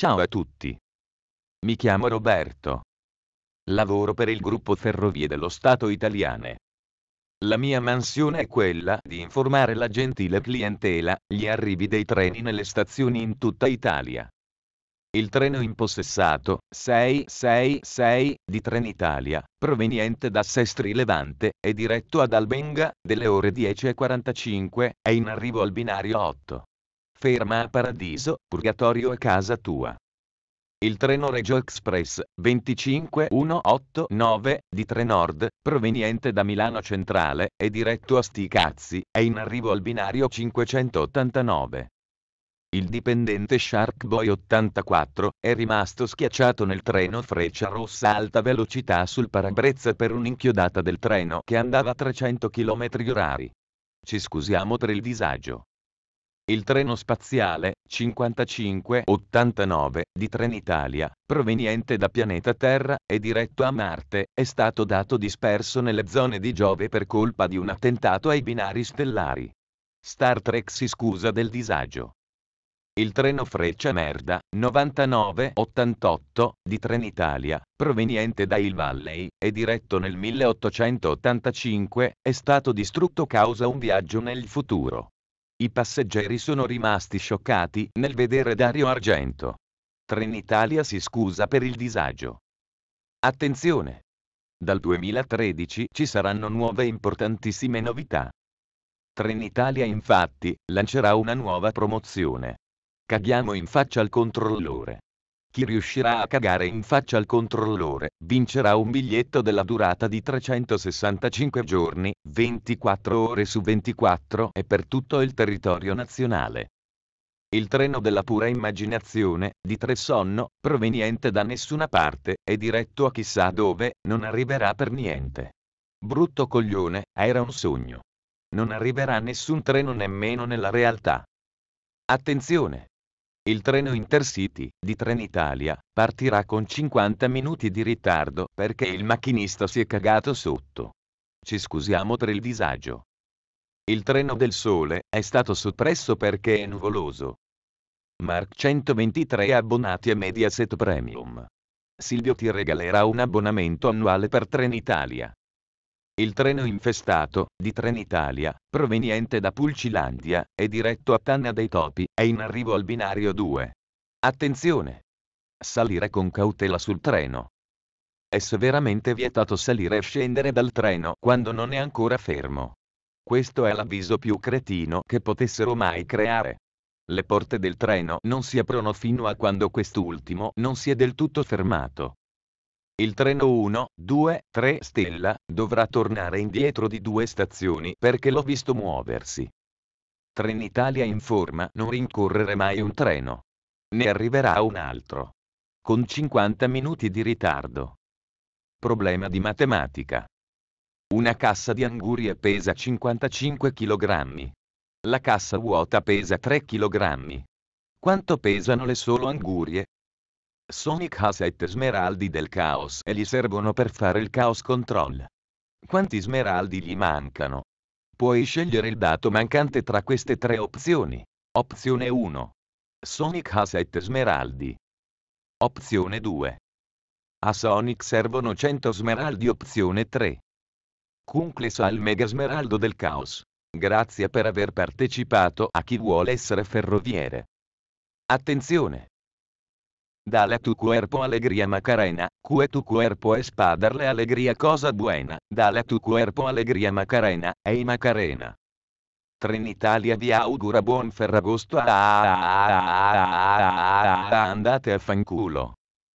Ciao a tutti. Mi chiamo Roberto. Lavoro per il gruppo Ferrovie dello Stato italiane. La mia mansione è quella di informare la gentile clientela, gli arrivi dei treni nelle stazioni in tutta Italia. Il treno impossessato 666 di Trenitalia, proveniente da Sestri Levante, è diretto ad Albenga, delle ore 10.45, è in arrivo al binario 8 ferma a Paradiso, Purgatorio a Casa Tua. Il treno Regio Express 25189 di Trenord, proveniente da Milano Centrale, è diretto a Sticazzi, è in arrivo al binario 589. Il dipendente Sharkboy 84 è rimasto schiacciato nel treno freccia rossa alta velocità sul parabrezza per un'inchiodata del treno che andava a 300 km/h. Ci scusiamo per il disagio il treno spaziale 5589 di Trenitalia, proveniente da pianeta Terra e diretto a Marte, è stato dato disperso nelle zone di Giove per colpa di un attentato ai binari stellari. Star Trek si scusa del disagio. Il treno Freccia Merda 9988 di Trenitalia, proveniente da Il Valley e diretto nel 1885, è stato distrutto causa un viaggio nel futuro. I passeggeri sono rimasti scioccati nel vedere Dario Argento. Trenitalia si scusa per il disagio. Attenzione! Dal 2013 ci saranno nuove importantissime novità. Trenitalia infatti lancerà una nuova promozione. Caghiamo in faccia al controllore. Chi riuscirà a cagare in faccia al controllore, vincerà un biglietto della durata di 365 giorni, 24 ore su 24 e per tutto il territorio nazionale. Il treno della pura immaginazione, di tre sonno, proveniente da nessuna parte, e diretto a chissà dove, non arriverà per niente. Brutto coglione, era un sogno. Non arriverà nessun treno nemmeno nella realtà. Attenzione, il treno Intercity di Trenitalia partirà con 50 minuti di ritardo perché il macchinista si è cagato sotto. Ci scusiamo per il disagio. Il treno del sole è stato soppresso perché è nuvoloso. Mark 123 abbonati a Mediaset Premium. Silvio ti regalerà un abbonamento annuale per Trenitalia. Il treno infestato, di Trenitalia, proveniente da Pulcilandia, è diretto a Tanna dei Topi, è in arrivo al binario 2. Attenzione! Salire con cautela sul treno. È severamente vietato salire e scendere dal treno quando non è ancora fermo. Questo è l'avviso più cretino che potessero mai creare. Le porte del treno non si aprono fino a quando quest'ultimo non si è del tutto fermato. Il treno 1, 2, 3 stella dovrà tornare indietro di due stazioni perché l'ho visto muoversi. Trenitalia informa non rincorrere mai un treno. Ne arriverà un altro. Con 50 minuti di ritardo. Problema di matematica. Una cassa di angurie pesa 55 kg. La cassa vuota pesa 3 kg. Quanto pesano le solo angurie? Sonic ha 7 smeraldi del caos e gli servono per fare il caos control. Quanti smeraldi gli mancano? Puoi scegliere il dato mancante tra queste tre opzioni. Opzione 1. Sonic ha 7 smeraldi. Opzione 2. A Sonic servono 100 smeraldi. Opzione 3. Cuncles ha il mega smeraldo del caos. Grazie per aver partecipato a chi vuole essere ferroviere. Attenzione! Dale a tu cuerpo alegría Macarena, que tu cuerpo es para darle alegría cosa buena, dale a tu cuerpo alegría Macarena, hey Macarena. Trenitalia vi augura buon Ferragosto. Andate a fanculo.